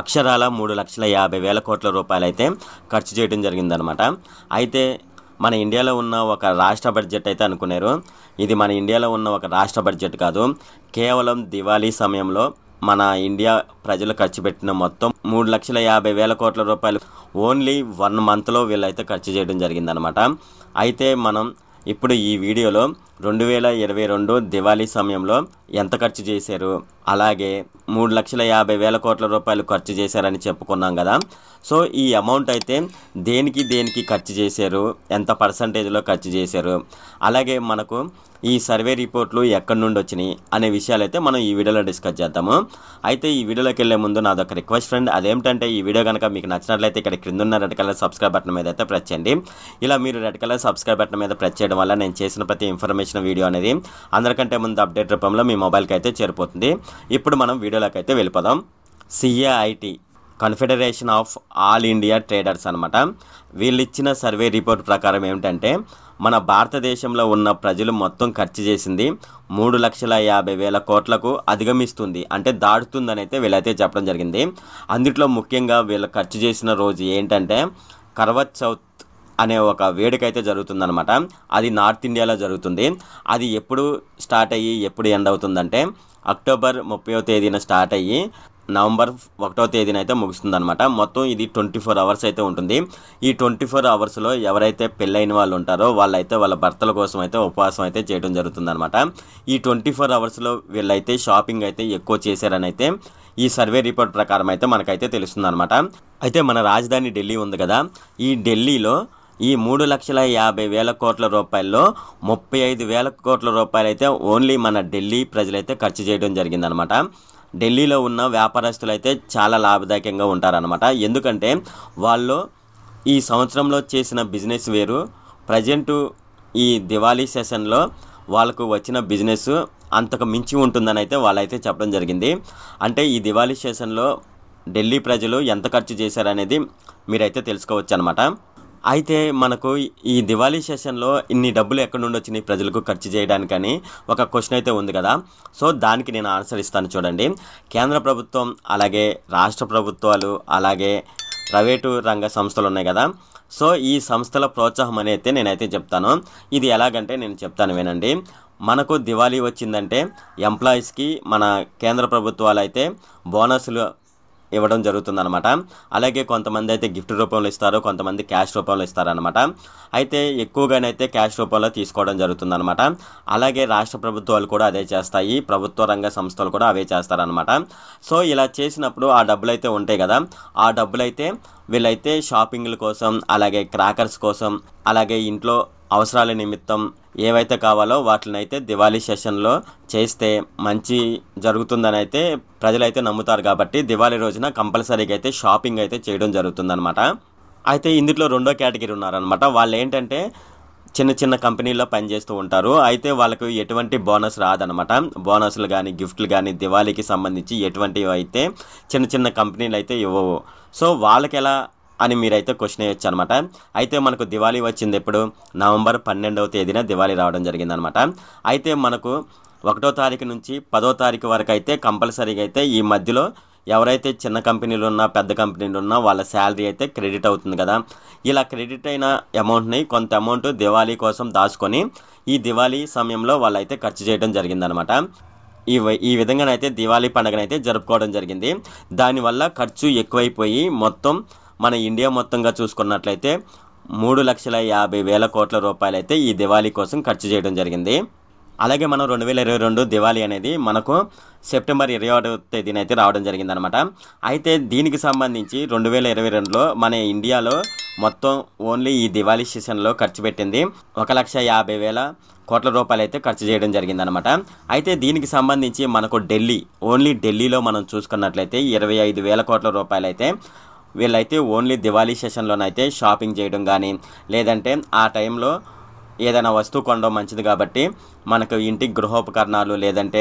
అక్షరాల మూడు లక్షల యాభై వేల కోట్ల రూపాయలైతే ఖర్చు చేయడం జరిగిందనమాట అయితే మన ఇండియాలో ఉన్న ఒక రాష్ట్ర బడ్జెట్ అయితే అనుకున్నారు ఇది మన ఇండియాలో ఉన్న ఒక రాష్ట్ర బడ్జెట్ కాదు కేవలం దివాళీ సమయంలో మన ఇండియా ప్రజలు ఖర్చు పెట్టిన మొత్తం మూడు లక్షల యాభై వేల కోట్ల రూపాయలు ఓన్లీ వన్ మంత్లో వీళ్ళైతే ఖర్చు చేయడం జరిగిందనమాట అయితే మనం ఇప్పుడు ఈ వీడియోలో రెండు వేల ఇరవై రెండు దివాళీ సమయంలో ఎంత ఖర్చు చేశారు అలాగే మూడు లక్షల యాభై వేల కోట్ల రూపాయలు ఖర్చు చేశారని చెప్పుకున్నాం కదా సో ఈ అమౌంట్ అయితే దేనికి దేనికి ఖర్చు చేశారు ఎంత పర్సంటేజ్లో ఖర్చు చేశారు అలాగే మనకు ఈ సర్వే రిపోర్ట్లు ఎక్కడి నుండి వచ్చినాయి అనే విషయాలు అయితే మనం ఈ వీడియోలో డిస్కస్ చేద్దాము అయితే ఈ వీడియోలోకి వెళ్ళే ముందు నాదొక రిక్వెస్ట్ ఫ్రెండ్ అదేమిటంటే ఈ వీడియో కనుక మీకు నచ్చినట్లయితే ఇక్కడ ఉన్న రెడ్ కలర్ సబ్స్క్రైబ్ బటన్ మీద అయితే ప్రెస్ చేయండి ఇలా మీరు రెడ్ కలర్ సబ్స్క్రైబ్ బటన్ మీద ప్రెస్ చేయడం వల్ల నేను చేసిన ప్రతి ఇన్ఫర్మేషన్ వీడియో అనేది అందరికంటే ముందు అప్డేట్ రూపంలో మీ మొబైల్కి అయితే చేరిపోతుంది ఇప్పుడు మనం వీడియో వీడియోలోకి అయితే వెళ్ళిపోదాం CAIT confederation of all India traders అనమాట వీళ్ళు ఇచ్చిన సర్వే రిపోర్ట్ ప్రకారం ఏమిటంటే మన భారతదేశంలో ఉన్న ప్రజలు మొత్తం ఖర్చు చేసింది మూడు లక్షల యాభై వేల కోట్లకు అధిగమిస్తుంది అంటే దాడుతుందని అయితే వీళ్ళైతే చెప్పడం జరిగింది అందుట్లో ముఖ్యంగా వీళ్ళు ఖర్చు చేసిన రోజు ఏంటంటే కర్వత్ చౌత్ అనే ఒక వేడుక అయితే జరుగుతుందనమాట అది నార్త్ ఇండియాలో జరుగుతుంది అది ఎప్పుడు స్టార్ట్ అయ్యి ఎప్పుడు ఎండ్ అవుతుందంటే అక్టోబర్ ముప్పయో తేదీన స్టార్ట్ అయ్యి నవంబర్ ఒకటో తేదీన అయితే ముగుస్తుందనమాట మొత్తం ఇది ట్వంటీ ఫోర్ అవర్స్ అయితే ఉంటుంది ఈ ట్వంటీ ఫోర్ అవర్స్లో ఎవరైతే పెళ్ళైన వాళ్ళు ఉంటారో వాళ్ళైతే వాళ్ళ భర్తల కోసం అయితే ఉపవాసం అయితే చేయడం జరుగుతుందనమాట ఈ ట్వంటీ ఫోర్ అవర్స్లో వీళ్ళైతే షాపింగ్ అయితే ఎక్కువ చేశారని అయితే ఈ సర్వే రిపోర్ట్ ప్రకారం అయితే మనకైతే తెలుస్తుందనమాట అయితే మన రాజధాని ఢిల్లీ ఉంది కదా ఈ ఢిల్లీలో ఈ మూడు లక్షల యాభై వేల కోట్ల రూపాయల్లో ముప్పై ఐదు వేల కోట్ల రూపాయలైతే ఓన్లీ మన ఢిల్లీ ప్రజలైతే ఖర్చు చేయడం జరిగిందనమాట ఢిల్లీలో ఉన్న వ్యాపారస్తులు అయితే చాలా లాభదాయకంగా ఉంటారనమాట ఎందుకంటే వాళ్ళు ఈ సంవత్సరంలో చేసిన బిజినెస్ వేరు ప్రజెంటు ఈ దివాళీ సెషన్లో వాళ్ళకు వచ్చిన బిజినెస్ అంతకు మించి ఉంటుందని అయితే వాళ్ళైతే చెప్పడం జరిగింది అంటే ఈ దివాళీ సెషన్లో ఢిల్లీ ప్రజలు ఎంత ఖర్చు చేశారనేది మీరైతే తెలుసుకోవచ్చు అనమాట అయితే మనకు ఈ దివాళీ సెషన్లో ఇన్ని డబ్బులు ఎక్కడ నుండి వచ్చినాయి ప్రజలకు ఖర్చు చేయడానికని ఒక క్వశ్చన్ అయితే ఉంది కదా సో దానికి నేను ఆన్సర్ ఇస్తాను చూడండి కేంద్ర ప్రభుత్వం అలాగే రాష్ట్ర ప్రభుత్వాలు అలాగే ప్రైవేటు రంగ సంస్థలు ఉన్నాయి కదా సో ఈ సంస్థల ప్రోత్సాహం అనేది నేనైతే చెప్తాను ఇది ఎలాగంటే నేను చెప్తాను వినండి మనకు దివాళీ వచ్చిందంటే ఎంప్లాయీస్కి మన కేంద్ర ప్రభుత్వాలు అయితే బోనస్లు ఇవ్వడం జరుగుతుందనమాట అలాగే కొంతమంది అయితే గిఫ్ట్ రూపంలో ఇస్తారు కొంతమంది క్యాష్ రూపంలో ఇస్తారనమాట అయితే ఎక్కువగానైతే క్యాష్ రూపంలో తీసుకోవడం జరుగుతుందనమాట అలాగే రాష్ట్ర ప్రభుత్వాలు కూడా అదే చేస్తాయి ప్రభుత్వ రంగ సంస్థలు కూడా అవే చేస్తారనమాట సో ఇలా చేసినప్పుడు ఆ డబ్బులు అయితే ఉంటాయి కదా ఆ డబ్బులైతే వీళ్ళైతే షాపింగ్ల కోసం అలాగే క్రాకర్స్ కోసం అలాగే ఇంట్లో అవసరాల నిమిత్తం ఏవైతే కావాలో వాటిని అయితే దివాళీ సెషన్లో చేస్తే మంచి జరుగుతుందని అయితే ప్రజలైతే నమ్ముతారు కాబట్టి దివాళీ రోజున కంపల్సరీగా అయితే షాపింగ్ అయితే చేయడం జరుగుతుందనమాట అయితే ఇందులో రెండో కేటగిరీ ఉన్నారనమాట వాళ్ళు ఏంటంటే చిన్న చిన్న కంపెనీల్లో పనిచేస్తూ ఉంటారు అయితే వాళ్ళకు ఎటువంటి బోనస్ రాదనమాట బోనస్లు కానీ గిఫ్ట్లు కానీ దివాళీకి సంబంధించి ఎటువంటివి అయితే చిన్న చిన్న కంపెనీలు అయితే ఇవ్వవు సో వాళ్ళకి ఎలా అని మీరైతే క్వశ్చన్ వేయొచ్చు అనమాట అయితే మనకు దివాళీ వచ్చింది ఎప్పుడు నవంబర్ పన్నెండవ తేదీన దివాళీ రావడం జరిగిందనమాట అయితే మనకు ఒకటో తారీఖు నుంచి పదో తారీఖు వరకు అయితే కంపల్సరీగా అయితే ఈ మధ్యలో ఎవరైతే చిన్న కంపెనీలు ఉన్నా పెద్ద కంపెనీలు ఉన్నా వాళ్ళ శాలరీ అయితే క్రెడిట్ అవుతుంది కదా ఇలా క్రెడిట్ అయిన అమౌంట్ని కొంత అమౌంట్ దివాళీ కోసం దాచుకొని ఈ దివాళీ సమయంలో వాళ్ళైతే ఖర్చు చేయడం జరిగిందనమాట ఈ ఈ విధంగానైతే దివాళీ పండుగనైతే జరుపుకోవడం జరిగింది దానివల్ల ఖర్చు ఎక్కువైపోయి మొత్తం మన ఇండియా మొత్తంగా చూసుకున్నట్లయితే మూడు లక్షల యాభై వేల కోట్ల రూపాయలైతే ఈ దివాళీ కోసం ఖర్చు చేయడం జరిగింది అలాగే మనం రెండు వేల ఇరవై రెండు దివాళీ అనేది మనకు సెప్టెంబర్ ఇరవై ఒకటో తేదీన అయితే రావడం జరిగిందనమాట అయితే దీనికి సంబంధించి రెండు వేల ఇరవై రెండులో మన ఇండియాలో మొత్తం ఓన్లీ ఈ దివాళీ సీజన్లో ఖర్చు పెట్టింది ఒక లక్ష యాభై వేల కోట్ల రూపాయలు అయితే ఖర్చు చేయడం జరిగిందనమాట అయితే దీనికి సంబంధించి మనకు ఢిల్లీ ఓన్లీ ఢిల్లీలో మనం చూసుకున్నట్లయితే ఇరవై ఐదు వేల కోట్ల రూపాయలు అయితే వీళ్ళైతే ఓన్లీ దివాళీ సెషన్లోనైతే షాపింగ్ చేయడం కానీ లేదంటే ఆ టైంలో ఏదైనా వస్తువు కొనడం మంచిది కాబట్టి మనకు ఇంటి గృహోపకరణాలు లేదంటే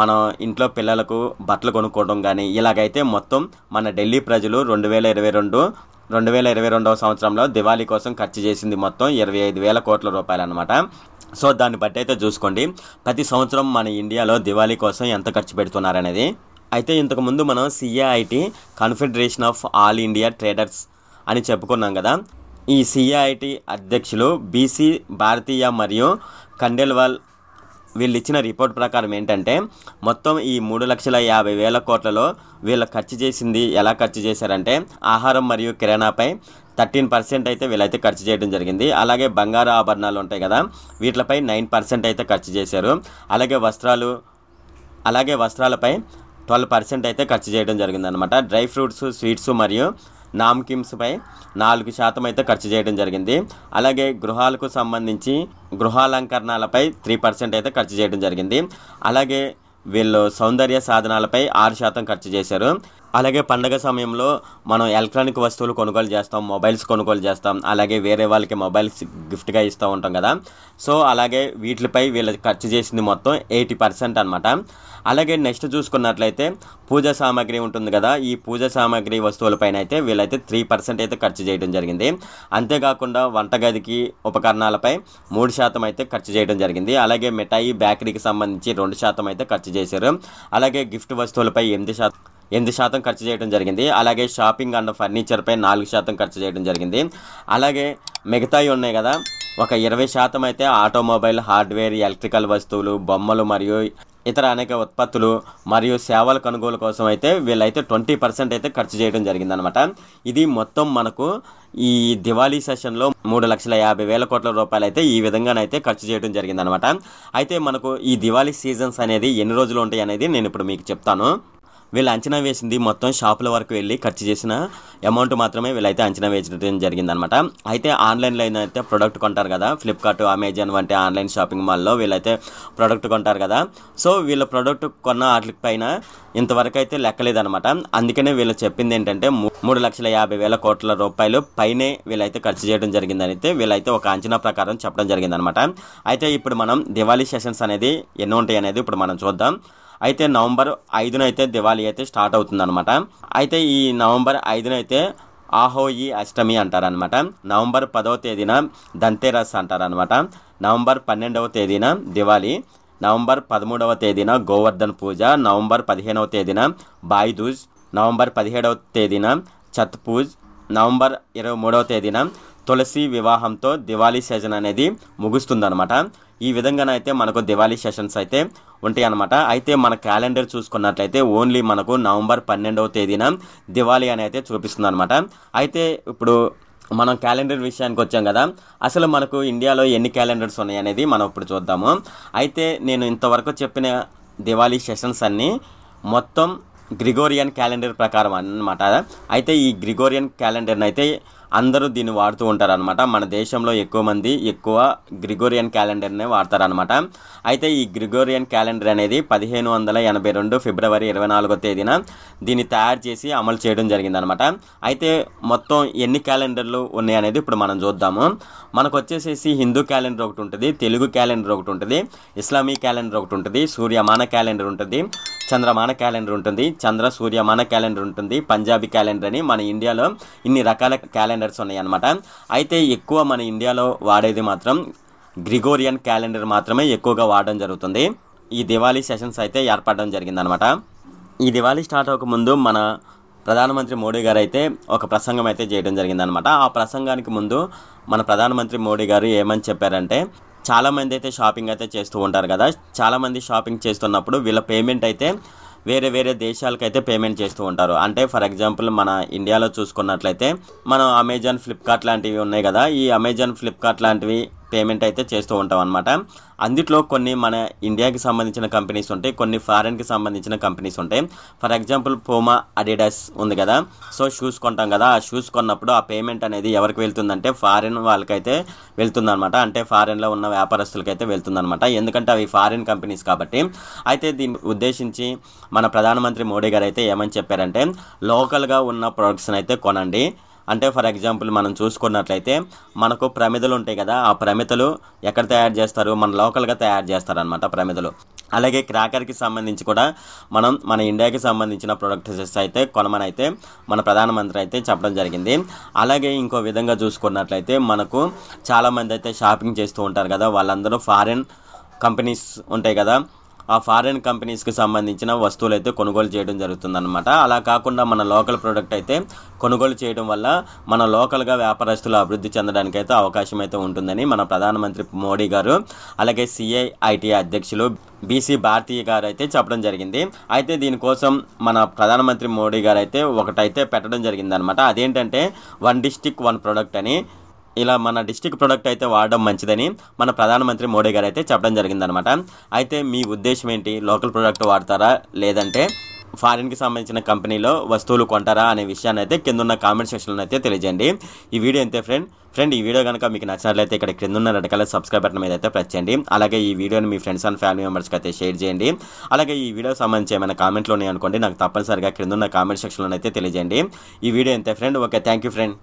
మనం ఇంట్లో పిల్లలకు బట్టలు కొనుక్కోవడం కానీ ఇలాగైతే మొత్తం మన ఢిల్లీ ప్రజలు రెండు వేల ఇరవై రెండు రెండు వేల ఇరవై రెండవ సంవత్సరంలో దివాళీ కోసం ఖర్చు చేసింది మొత్తం ఇరవై ఐదు వేల కోట్ల రూపాయలు అనమాట సో దాన్ని బట్టి అయితే చూసుకోండి ప్రతి సంవత్సరం మన ఇండియాలో దివాళీ కోసం ఎంత ఖర్చు పెడుతున్నారనేది అయితే ఇంతకుముందు మనం CAIT confederation of all India traders అని చెప్పుకున్నాం కదా ఈ సిఐటి అధ్యక్షులు బీసీ భారతీయ మరియు కండెల్వాల్ వీళ్ళు ఇచ్చిన రిపోర్ట్ ప్రకారం ఏంటంటే మొత్తం ఈ మూడు లక్షల యాభై వేల కోట్లలో వీళ్ళు ఖర్చు చేసింది ఎలా ఖర్చు చేశారంటే ఆహారం మరియు కిరాణాపై థర్టీన్ పర్సెంట్ అయితే వీళ్ళైతే ఖర్చు చేయడం జరిగింది అలాగే బంగారు ఆభరణాలు ఉంటాయి కదా వీటిపై నైన్ పర్సెంట్ అయితే ఖర్చు చేశారు అలాగే వస్త్రాలు అలాగే వస్త్రాలపై ట్వెల్వ్ పర్సెంట్ అయితే ఖర్చు చేయడం జరిగిందనమాట డ్రై ఫ్రూట్స్ స్వీట్స్ మరియు నామకిమ్స్పై నాలుగు శాతం అయితే ఖర్చు చేయడం జరిగింది అలాగే గృహాలకు సంబంధించి గృహాలంకరణలపై త్రీ పర్సెంట్ అయితే ఖర్చు చేయడం జరిగింది అలాగే వీళ్ళు సౌందర్య సాధనాలపై ఆరు శాతం ఖర్చు చేశారు అలాగే పండగ సమయంలో మనం ఎలక్ట్రానిక్ వస్తువులు కొనుగోలు చేస్తాం మొబైల్స్ కొనుగోలు చేస్తాం అలాగే వేరే వాళ్ళకి మొబైల్స్ గిఫ్ట్గా ఇస్తూ ఉంటాం కదా సో అలాగే వీటిపై వీళ్ళు ఖర్చు చేసింది మొత్తం ఎయిటీ పర్సెంట్ అనమాట అలాగే నెక్స్ట్ చూసుకున్నట్లయితే పూజా సామాగ్రి ఉంటుంది కదా ఈ పూజా సామాగ్రి వస్తువులపైన అయితే వీళ్ళైతే త్రీ పర్సెంట్ అయితే ఖర్చు చేయడం జరిగింది అంతేకాకుండా వంటగదికి ఉపకరణాలపై మూడు శాతం అయితే ఖర్చు చేయడం జరిగింది అలాగే మిఠాయి బేకరీకి సంబంధించి రెండు శాతం అయితే ఖర్చు చేశారు అలాగే గిఫ్ట్ వస్తువులపై ఎనిమిది శాతం ఎనిమిది శాతం ఖర్చు చేయడం జరిగింది అలాగే షాపింగ్ అండ్ పై నాలుగు శాతం ఖర్చు చేయడం జరిగింది అలాగే మిగతాయి ఉన్నాయి కదా ఒక ఇరవై శాతం అయితే ఆటోమొబైల్ హార్డ్వేర్ ఎలక్ట్రికల్ వస్తువులు బొమ్మలు మరియు ఇతర అనేక ఉత్పత్తులు మరియు సేవల కొనుగోలు కోసం అయితే వీళ్ళైతే ట్వంటీ పర్సెంట్ అయితే ఖర్చు చేయడం జరిగిందనమాట ఇది మొత్తం మనకు ఈ దివాళీ సెషన్లో మూడు లక్షల యాభై వేల కోట్ల రూపాయలు అయితే ఈ విధంగానైతే ఖర్చు చేయడం జరిగిందనమాట అయితే మనకు ఈ దివాళీ సీజన్స్ అనేది ఎన్ని రోజులు ఉంటాయి అనేది నేను ఇప్పుడు మీకు చెప్తాను వీళ్ళు అంచనా వేసింది మొత్తం షాపుల వరకు వెళ్ళి ఖర్చు చేసిన అమౌంట్ మాత్రమే వీళ్ళైతే అంచనా వేయడం జరిగిందనమాట అయితే ఆన్లైన్లో ఏదైతే ప్రొడక్ట్ కొంటారు కదా ఫ్లిప్కార్ట్ అమెజాన్ వంటి ఆన్లైన్ షాపింగ్ మాల్లో వీళ్ళైతే ప్రొడక్ట్ కొంటారు కదా సో వీళ్ళ ప్రొడక్ట్ కొన్న వాటిపైన ఇంతవరకు అయితే లెక్కలేదనమాట అందుకనే వీళ్ళు చెప్పింది ఏంటంటే మూడు లక్షల యాభై వేల కోట్ల రూపాయలు పైనే వీళ్ళైతే ఖర్చు చేయడం జరిగిందని అయితే వీళ్ళైతే ఒక అంచనా ప్రకారం చెప్పడం జరిగిందనమాట అయితే ఇప్పుడు మనం దివాళీ సెషన్స్ అనేది ఎన్నో ఉంటాయి అనేది ఇప్పుడు మనం చూద్దాం అయితే నవంబర్ ఐదున అయితే దివాళీ అయితే స్టార్ట్ అవుతుందన్నమాట అయితే ఈ నవంబర్ ఐదున అయితే ఆహోయి అష్టమి అంటారనమాట నవంబర్ పదవ తేదీన దంతేరస్ అంటారనమాట నవంబర్ పన్నెండవ తేదీన దివాళీ నవంబర్ పదమూడవ తేదీన గోవర్ధన్ పూజ నవంబర్ పదిహేనవ తేదీన బాయిదూజ్ నవంబర్ పదిహేడవ తేదీన ఛత్ పూజ్ నవంబర్ ఇరవై మూడవ తేదీన తులసి వివాహంతో దివాళీ సీజన్ అనేది ముగుస్తుందనమాట ఈ విధంగానైతే మనకు దివాళీ సెషన్స్ అయితే ఉంటాయి అనమాట అయితే మన క్యాలెండర్ చూసుకున్నట్లయితే ఓన్లీ మనకు నవంబర్ పన్నెండవ తేదీన దివాళీ అని అయితే చూపిస్తుంది అనమాట అయితే ఇప్పుడు మనం క్యాలెండర్ విషయానికి వచ్చాం కదా అసలు మనకు ఇండియాలో ఎన్ని క్యాలెండర్స్ ఉన్నాయి అనేది మనం ఇప్పుడు చూద్దాము అయితే నేను ఇంతవరకు చెప్పిన దివాళీ సెషన్స్ అన్నీ మొత్తం గ్రిగోరియన్ క్యాలెండర్ ప్రకారం అనమాట అయితే ఈ గ్రిగోరియన్ క్యాలెండర్ని అయితే అందరూ దీన్ని వాడుతూ ఉంటారనమాట మన దేశంలో ఎక్కువ మంది ఎక్కువ గ్రిగోరియన్ క్యాలెండర్నే వాడతారనమాట అయితే ఈ గ్రిగోరియన్ క్యాలెండర్ అనేది పదిహేను వందల ఎనభై రెండు ఫిబ్రవరి ఇరవై నాలుగో తేదీన దీన్ని తయారు చేసి అమలు చేయడం జరిగిందనమాట అయితే మొత్తం ఎన్ని క్యాలెండర్లు ఉన్నాయి అనేది ఇప్పుడు మనం చూద్దాము మనకు వచ్చేసేసి హిందూ క్యాలెండర్ ఒకటి ఉంటుంది తెలుగు క్యాలెండర్ ఒకటి ఉంటుంది ఇస్లామిక్ క్యాలెండర్ ఒకటి ఉంటుంది సూర్యమాన క్యాలెండర్ ఉంటుంది చంద్రమాన క్యాలెండర్ ఉంటుంది చంద్ర సూర్యమాన క్యాలెండర్ ఉంటుంది పంజాబీ క్యాలెండర్ అని మన ఇండియాలో ఇన్ని రకాల క్యాలెండర్స్ ఉన్నాయన్నమాట అయితే ఎక్కువ మన ఇండియాలో వాడేది మాత్రం గ్రిగోరియన్ క్యాలెండర్ మాత్రమే ఎక్కువగా వాడడం జరుగుతుంది ఈ దివాళీ సెషన్స్ అయితే ఏర్పడడం జరిగిందనమాట ఈ దివాళీ స్టార్ట్ అవ్వకముందు మన ప్రధానమంత్రి మోడీ గారు అయితే ఒక ప్రసంగం అయితే చేయడం జరిగిందనమాట ఆ ప్రసంగానికి ముందు మన ప్రధానమంత్రి మోడీ గారు ఏమని చెప్పారంటే చాలామంది అయితే షాపింగ్ అయితే చేస్తూ ఉంటారు కదా చాలామంది షాపింగ్ చేస్తున్నప్పుడు వీళ్ళ పేమెంట్ అయితే వేరే వేరే దేశాలకైతే పేమెంట్ చేస్తూ ఉంటారు అంటే ఫర్ ఎగ్జాంపుల్ మన ఇండియాలో చూసుకున్నట్లయితే మనం అమెజాన్ ఫ్లిప్కార్ట్ లాంటివి ఉన్నాయి కదా ఈ అమెజాన్ ఫ్లిప్కార్ట్ లాంటివి పేమెంట్ అయితే చేస్తూ ఉంటాం అనమాట అందుట్లో కొన్ని మన ఇండియాకి సంబంధించిన కంపెనీస్ ఉంటాయి కొన్ని ఫారెన్కి సంబంధించిన కంపెనీస్ ఉంటాయి ఫర్ ఎగ్జాంపుల్ పోమా అడిడాస్ ఉంది కదా సో షూస్ కొంటాం కదా ఆ షూస్ కొన్నప్పుడు ఆ పేమెంట్ అనేది ఎవరికి వెళ్తుందంటే ఫారెన్ వాళ్ళకైతే వెళ్తుందనమాట అంటే ఫారెన్లో ఉన్న వ్యాపారస్తులకైతే వెళ్తుందనమాట ఎందుకంటే అవి ఫారెన్ కంపెనీస్ కాబట్టి అయితే దీన్ని ఉద్దేశించి మన ప్రధానమంత్రి మోడీ గారు అయితే ఏమని చెప్పారంటే లోకల్గా ఉన్న ప్రొడక్ట్స్ని అయితే కొనండి అంటే ఫర్ ఎగ్జాంపుల్ మనం చూసుకున్నట్లయితే మనకు ప్రమిదలు ఉంటాయి కదా ఆ ప్రమిదలు ఎక్కడ తయారు చేస్తారు మన లోకల్గా తయారు చేస్తారనమాట ప్రమిదలు అలాగే క్రాకర్కి సంబంధించి కూడా మనం మన ఇండియాకి సంబంధించిన ప్రొడక్ట్స్ అయితే కొనమని అయితే మన ప్రధానమంత్రి అయితే చెప్పడం జరిగింది అలాగే ఇంకో విధంగా చూసుకున్నట్లయితే మనకు చాలామంది అయితే షాపింగ్ చేస్తూ ఉంటారు కదా వాళ్ళందరూ ఫారిన్ కంపెనీస్ ఉంటాయి కదా ఆ ఫారిన్ కంపెనీస్కి సంబంధించిన వస్తువులు అయితే కొనుగోలు చేయడం జరుగుతుందన్నమాట అలా కాకుండా మన లోకల్ ప్రోడక్ట్ అయితే కొనుగోలు చేయడం వల్ల మన లోకల్గా వ్యాపారస్తులు అభివృద్ధి చెందడానికి అయితే అవకాశం అయితే ఉంటుందని మన ప్రధానమంత్రి మోడీ గారు అలాగే సిఐఐటి అధ్యక్షులు బీసీ భారతీయ గారు అయితే చెప్పడం జరిగింది అయితే దీనికోసం మన ప్రధానమంత్రి మోడీ గారు అయితే ఒకటైతే పెట్టడం జరిగిందనమాట అదేంటంటే వన్ డిస్టిక్ వన్ ప్రోడక్ట్ అని ఇలా మన డిస్టిక్ ప్రోడక్ట్ అయితే వాడడం మంచిదని మన ప్రధానమంత్రి మోడీ గారు అయితే చెప్పడం జరిగిందనమాట అయితే మీ ఉద్దేశం ఏంటి లోకల్ ప్రోడక్ట్ వాడతారా లేదంటే ఫారిన్కి సంబంధించిన కంపెనీలో వస్తువులు కొంటారా అనే విషయాన్ని అయితే కింద కామెంట్ సెక్షన్లో అయితే తెలియజేయండి ఈ వీడియో అంతే ఫ్రెండ్ ఫ్రెండ్ ఈ వీడియో కనుక మీకు నచ్చినట్లయితే ఇక్కడ క్రింద ఉన్న రెడ్ కలర్ సబ్స్క్రైబ్ బటన్ మీద అయితే ప్రెస్ చేయండి అలాగే ఈ వీడియోని మీ ఫ్రెండ్స్ అండ్ ఫ్యామిలీ మెంబర్స్కి అయితే షేర్ చేయండి అలాగే ఈ వీడియో సంబంధించి ఏమైనా కామెంట్లు ఉన్నాయి అనుకోండి నాకు తప్పనిసరిగా క్రింద ఉన్న కామెంట్ సెక్షన్లో అయితే తెలియజేయండి ఈ వీడియో అంతే ఫ్రెండ్ ఓకే థ్యాంక్ ఫ్రెండ్